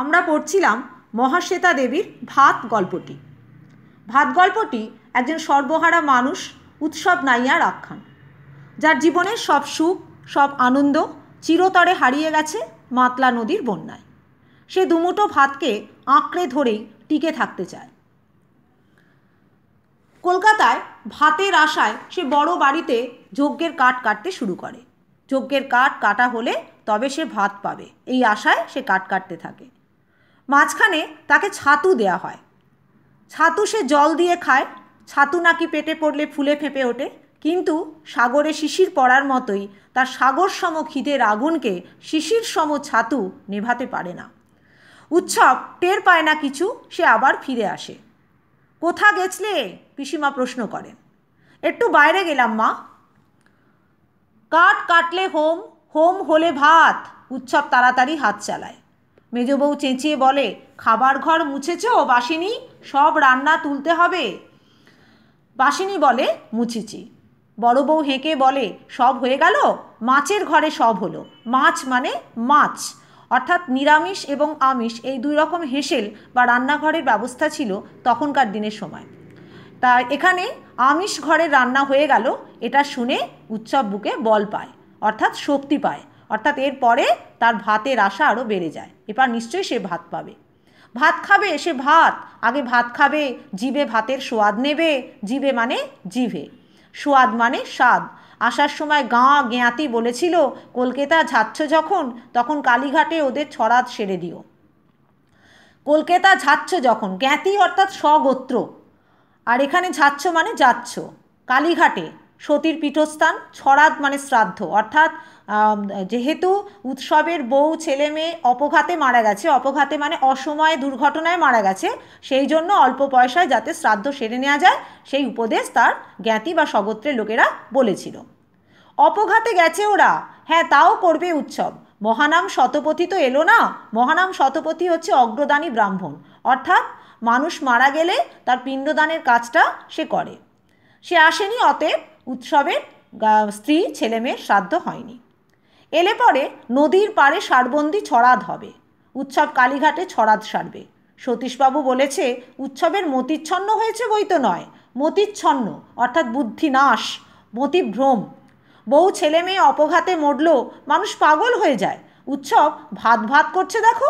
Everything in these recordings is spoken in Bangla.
আমরা পড়ছিলাম মহাশ্বেতা দেবীর ভাত গল্পটি ভাত গল্পটি একজন সর্বহারা মানুষ উৎসব নাইয়ার আখ্যান যার জীবনের সব সুখ সব আনন্দ চিরতরে হারিয়ে গেছে মাতলা নদীর বন্যায় সে দুমুটো ভাতকে আঁকড়ে ধরেই টিকে থাকতে চায় কলকাতায় ভাতের আশায় সে বড় বাড়িতে যজ্ঞের কাঠ কাটতে শুরু করে যজ্ঞের কাঠ কাটা হলে তবে সে ভাত পাবে এই আশায় সে কাঠ কাটতে থাকে মাঝখানে তাকে ছাতু দেয়া হয় ছাতু সে জল দিয়ে খায় ছাতু নাকি পেটে পড়লে ফুলে ফেঁপে ওঠে কিন্তু সাগরে শিশির পড়ার মতোই তার সাগর সম খিদের আগুনকে শিশির সম ছাতু নেভাতে পারে না উৎসব টের পায় না কিছু সে আবার ফিরে আসে কোথা গেছলে পিসিমা প্রশ্ন করেন একটু বাইরে গেলাম মা কাঠ কাটলে হোম হোম হলে ভাত উৎসব তাড়াতাড়ি হাত চালায় মেজবউ চেঁচিয়ে বলে খাবার ঘর মুছেছ বাসিনী সব রান্না তুলতে হবে বাসিনী বলে মুছেছি বড় বউ হেঁকে বলে সব হয়ে গেল মাছের ঘরে সব হলো মাছ মানে মাছ অর্থাৎ নিরামিষ এবং আমিষ এই দুই রকম হেসেল বা রান্নাঘরের ব্যবস্থা ছিল তখনকার দিনের সময় তা এখানে আমিষ ঘরে রান্না হয়ে গেল এটা শুনে উৎসব বুকে বল পায় অর্থাৎ শক্তি পায় অর্থাৎ এরপরে তার ভাতের আশা আরও বেড়ে যায় এবার নিশ্চয়ই সে ভাত পাবে ভাত খাবে সে ভাত আগে ভাত খাবে জিভে ভাতের সোয়াদ নেবে জিভে মানে জিভে সোয়াদ মানে স্বাদ আসার সময় গাঁ জ্ঞাতি বলেছিল কলকাতা ঝাচ্ছ যখন তখন কালীঘাটে ওদের ছড়াত সেরে দিও কলকাতা ঝাচ্ছ যখন জ্ঞাতি অর্থাৎ স্বগোত্র আর এখানে ঝাচ্ছ মানে যাচ্ছ কালীঘাটে সতীর পীঠস্থান ছড়াদ মানে শ্রাদ্ধ অর্থাৎ যেহেতু উৎসবের বউ ছেলে মেয়ে অপঘাতে মারা গেছে অপঘাতে মানে অসময়ে দুর্ঘটনায় মারা গেছে সেই জন্য অল্প পয়সায় যাতে শ্রাদ্ধ সেরে নেওয়া যায় সেই উপদেশ তার জ্ঞাতি বা সগোত্রের লোকেরা বলেছিল অপঘাতে গেছে ওরা হ্যাঁ তাও করবে উৎসব মহানাম শতপথি তো এলো না মহানাম শতপথী হচ্ছে অগ্রদানী ব্রাহ্মণ অর্থাৎ মানুষ মারা গেলে তার পিণ্ডদানের কাজটা সে করে সে আসেনি অতএব উৎসবের স্ত্রী ছেলেমেয়ের শ্রাদ্ধ হয়নি এলে পরে নদীর পাড়ে সারবন্দি ছড়াদ হবে উৎসব কালীঘাটে ছড়াদ সারবে সতীশবাবু বলেছে উৎসবের মতিচ্ছন্ন হয়েছে বই তো নয় মতিচ্ছন্ন অর্থাৎ বুদ্ধিনাশ মতিভ্রম বউ ছেলে মেয়ে অপঘাতে মরল মানুষ পাগল হয়ে যায় উৎসব ভাত ভাত করছে দেখো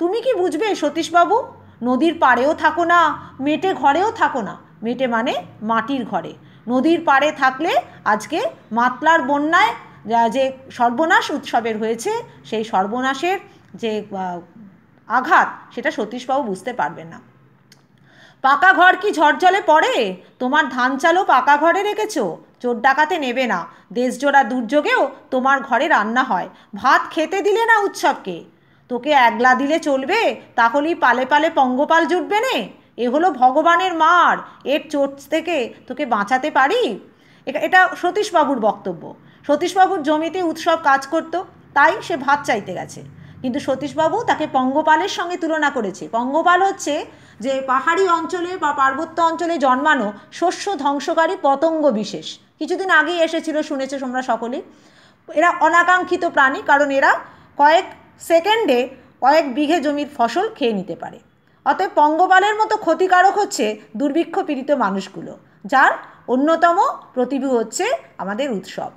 তুমি কি বুঝবে সতীশবাবু নদীর পাড়েও থাকো না মেটে ঘরেও থাকো না মেটে মানে মাটির ঘরে নদীর পাড়ে থাকলে আজকে মাতলার বন্যায় যে সর্বনাশ উৎসবের হয়েছে সেই সর্বনাশের যে আঘাত সেটা সতীশবাবু বুঝতে পারবেন না পাকা ঘর কি ঝড়ঝলে পড়ে তোমার ধান চালও পাকা ঘরে রেখেছ চোর ডাকাতে নেবে না দেশজোড়া দুর্যোগেও তোমার ঘরে রান্না হয় ভাত খেতে দিলে না উৎসবকে তোকে একলা দিলে চলবে তাহলেই পালে পালে পঙ্গপাল জুটবে না এ হলো ভগবানের মার এর চোট থেকে তোকে বাঁচাতে পারি এটা সতীশবাবুর বক্তব্য সতীশবাবুর জমিতে উৎসব কাজ করতো তাই সে ভাত চাইতে গেছে কিন্তু সতীশবাবু তাকে পঙ্গপালের সঙ্গে তুলনা করেছে পঙ্গপাল হচ্ছে যে পাহাড়ি অঞ্চলে বা পার্বত্য অঞ্চলে জন্মানো শস্য ধ্বংসকারী পতঙ্গ বিশেষ কিছুদিন আগেই এসেছিল শুনেছে তোমরা সকলেই এরা অনাকাঙ্ক্ষিত প্রাণী কারণ এরা কয়েক সেকেন্ডে কয়েক বিঘে জমির ফসল খেয়ে নিতে পারে অতএব পঙ্গপালের মতো ক্ষতিকারক হচ্ছে দুর্ভিক্ষ পীড়িত মানুষগুলো যার অন্যতম প্রতিভূ হচ্ছে আমাদের উৎসব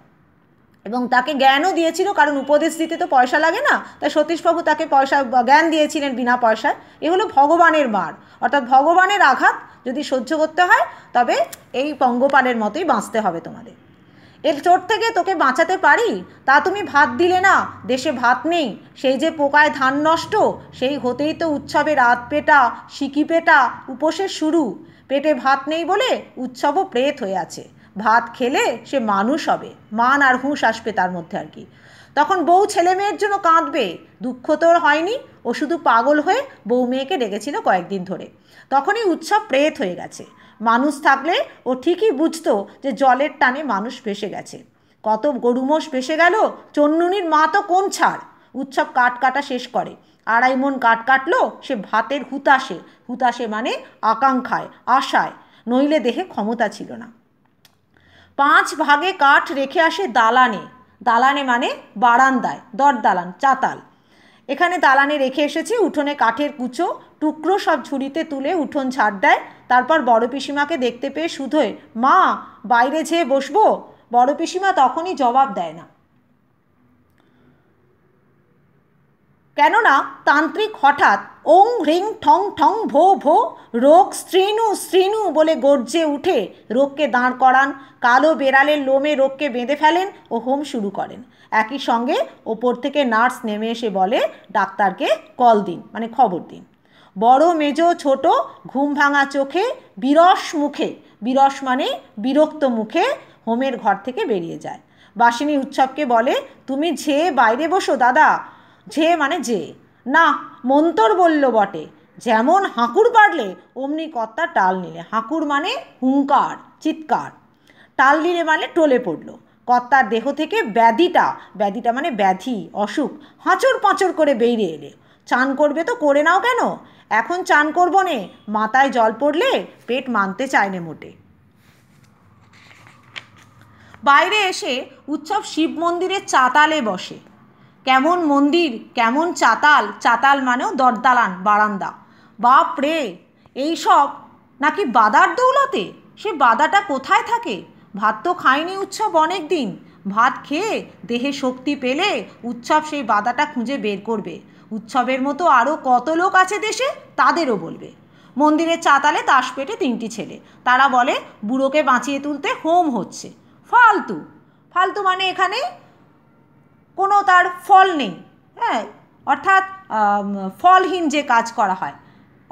এবং তাকে জ্ঞানও দিয়েছিল কারণ উপদেশ দিতে তো পয়সা লাগে না তাই সতীশবাবু তাকে পয়সা জ্ঞান দিয়েছিলেন বিনা পয়সায় এ হলো ভগবানের মার অর্থাৎ ভগবানের আঘাত যদি সহ্য করতে হয় তবে এই পঙ্গপালের মতোই বাঁচতে হবে তোমাদের এর চোট থেকে তোকে বাঁচাতে পারি তা তুমি ভাত দিলে না দেশে ভাত নেই সেই যে পোকায় ধান নষ্ট সেই হতেই তো উৎসবে রাত পেটা সিকি পেটা উপোষের শুরু পেটে ভাত নেই বলে উৎসবও প্রেত হয়ে আছে ভাত খেলে সে মানুষ হবে মান আর হুঁশ আসবে তার মধ্যে আর কি তখন বউ ছেলে মেয়ের জন্য কাঁদবে দুঃখ তো হয়নি ও শুধু পাগল হয়ে বউ মেয়েকে ডেকেছিল কয়েকদিন ধরে তখনই উৎসব প্রেত হয়ে গেছে মানুষ থাকলে ও ঠিকই বুঝতো যে জলের টানে মানুষ ভেসে গেছে কত গরুমোষ ভেসে গেল চন্নুনির মা তো কোন ছাড় উৎসব কাট কাটা শেষ করে আড়াই মন কাট কাটলো সে ভাতের হুতাশে হুতাশে মানে আকাঙ্ক্ষায় আশায় নইলে দেহে ক্ষমতা ছিল না পাঁচ ভাগে কাঠ রেখে আসে দালানে দালানে মানে বারান্দায় দর দালান চাতাল এখানে দালানে রেখে এসেছে উঠোনে কাঠের কুচো টুকরো সব ঝুড়িতে তুলে উঠোন ছাড় দেয় তারপর বড় পিসিমাকে দেখতে পেয়ে শুধোয় মা বাইরে যেয়ে বসবো বড় পিসিমা তখনই জবাব দেয় না কেননা তান্ত্রিক হঠাৎ ওং হ্রিং ঠং ঠং ভো ভো রোগ শ্রীনু শ্রীনু বলে গর্জে উঠে রোগকে দাঁড় করান কালো বেড়ালের লোমে রোগকে বেঁধে ফেলেন ও হোম শুরু করেন একই সঙ্গে ওপর থেকে নার্স নেমে এসে বলে ডাক্তারকে কল দিন মানে খবর দিন বড় মেজো ছোট ঘুম ভাঙা চোখে বিরস মুখে বিরস মানে বিরক্ত মুখে হোমের ঘর থেকে বেরিয়ে যায় বাসিনী উৎসবকে বলে তুমি ঝেয়ে বাইরে বসো দাদা ঝেয়ে মানে যে না মন্তর বলল বটে যেমন হাঁকুর পারলে অমনি কর্তা টাল নিলে হাঁকুর মানে হুঙ্কার চিৎকার টাল নিলে মানে টলে পড়ল কর্তার দেহ থেকে ব্যাধিটা ব্যাধিটা মানে ব্যাধি অসুখ হাঁচর পাঁচর করে বেরিয়ে এলে চান করবে তো করে নাও কেন এখন চান করব নে মাথায় জল পড়লে পেট মানতে চায় না মোটে বাইরে এসে উৎসব শিব মন্দিরের চাতালে বসে কেমন মন্দির কেমন চাতাল চাতাল মানেও দরদালান বারান্দা বাপ রে এইসব নাকি বাদার দৌলতে সে বাদাটা কোথায় থাকে ভাত তো খায়নি উৎসব অনেক দিন ভাত খেয়ে দেহে শক্তি পেলে উৎসব সেই বাদাটা খুঁজে বের করবে উৎসবের মতো আরও কত লোক আছে দেশে তাদেরও বলবে মন্দিরের চাতালে তাস পেটে তিনটি ছেলে তারা বলে বুড়োকে বাঁচিয়ে তুলতে হোম হচ্ছে ফালতু ফালতু মানে এখানে কোনো তার ফল নেই হ্যাঁ অর্থাৎ ফলহীন যে কাজ করা হয়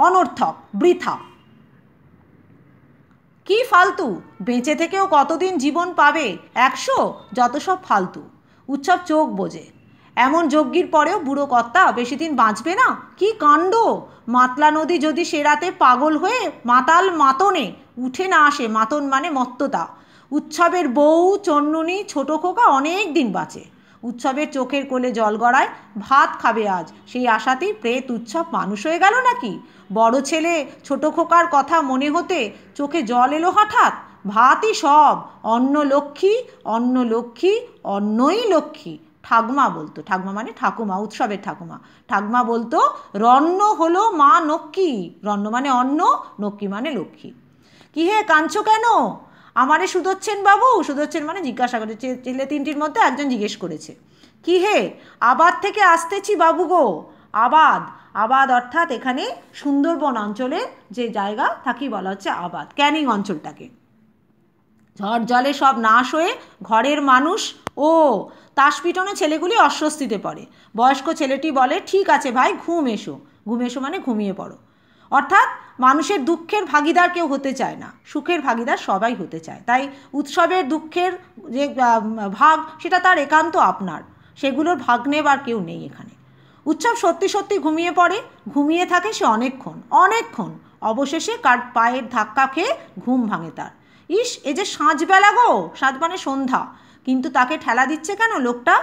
অনর্থক বৃথা কি ফালতু বেঁচে থেকেও কতদিন জীবন পাবে একশো যত সব ফালতু উৎসব চোখ বোঝে এমন যজ্ঞির পরেও বুড়ো কর্তা বেশি দিন বাঁচবে না কি কাণ্ড মাতলা নদী যদি সেরাতে পাগল হয়ে মাতাল মাতনে উঠে না আসে মাতন মানে মত্ততা উৎসবের বউ চন্ননি ছোটো খোকা অনেক দিন বাঁচে উৎসবের চোখের কোণে জল গড়ায় ভাত খাবে আজ সেই আশাতেই প্রেত উৎসব মানুষ হয়ে গেল নাকি বড় ছেলে ছোট খোকার কথা মনে হতে চোখে জল এলো হঠাৎ ভাতই সব অন্ন লক্ষ্মী অন্ন লক্ষ্মী অন্নই লক্ষ্মী ঠাকমা বলতো ঠাকমা মানে ঠাকুমা উৎসবের ঠাকুমা ঠাকমা বলতো রন্ন হলো মা নক্কি রন্ন মানে অন্ন নক্ষী মানে লক্ষ্মী কি হে কাঁদছো কেন আমারে সুদচ্ছেন বাবু সুদচ্ছেন মানে জিজ্ঞাসা করে ছেলে তিনটির মধ্যে একজন জিজ্ঞেস করেছে কি হে আবাদ থেকে আসতেছি বাবু গো আবাদ আবাদ অর্থাৎ এখানে সুন্দরবন অঞ্চলের যে জায়গা থাকি বলা হচ্ছে আবাদ ক্যানিং অঞ্চলটাকে ঝড় জলে সব নাশ হয়ে ঘরের মানুষ ও তাস পিটনে ছেলেগুলি অস্বস্তিতে পড়ে বয়স্ক ছেলেটি বলে ঠিক আছে ভাই ঘুম এসো ঘুম এসো মানে ঘুমিয়ে পড়ো অর্থাৎ মানুষের দুঃখের ভাগিদার কেউ হতে চায় না সুখের ভাগিদার সবাই হতে চায় তাই উৎসবের দুঃখের যে ভাগ সেটা তার একান্ত আপনার সেগুলোর ভাগ নেবার কেউ নেই এখানে উৎসব সত্যি সত্যি ঘুমিয়ে পড়ে ঘুমিয়ে থাকে সে অনেকক্ষণ অনেকক্ষণ অবশেষে কার পায়ের ধাক্কা খেয়ে ঘুম ভাঙে তার ইস এ যে সাঁজবেলা গো সাঁজ মানে সন্ধ্যা কিন্তু তাকে ঠেলা দিচ্ছে কেন লোকটা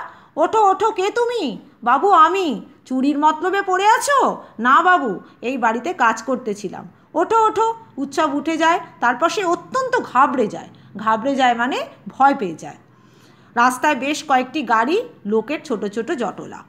ওঠো ওঠো কে তুমি বাবু আমি চুরির মতলবে পড়ে আছো না বাবু এই বাড়িতে কাজ করতেছিলাম ওঠো ওঠো উৎসব উঠে যায় তারপর সে অত্যন্ত ঘাবড়ে যায় ঘাবড়ে যায় মানে ভয় পেয়ে যায় রাস্তায় বেশ কয়েকটি গাড়ি লোকের ছোট ছোট জটলা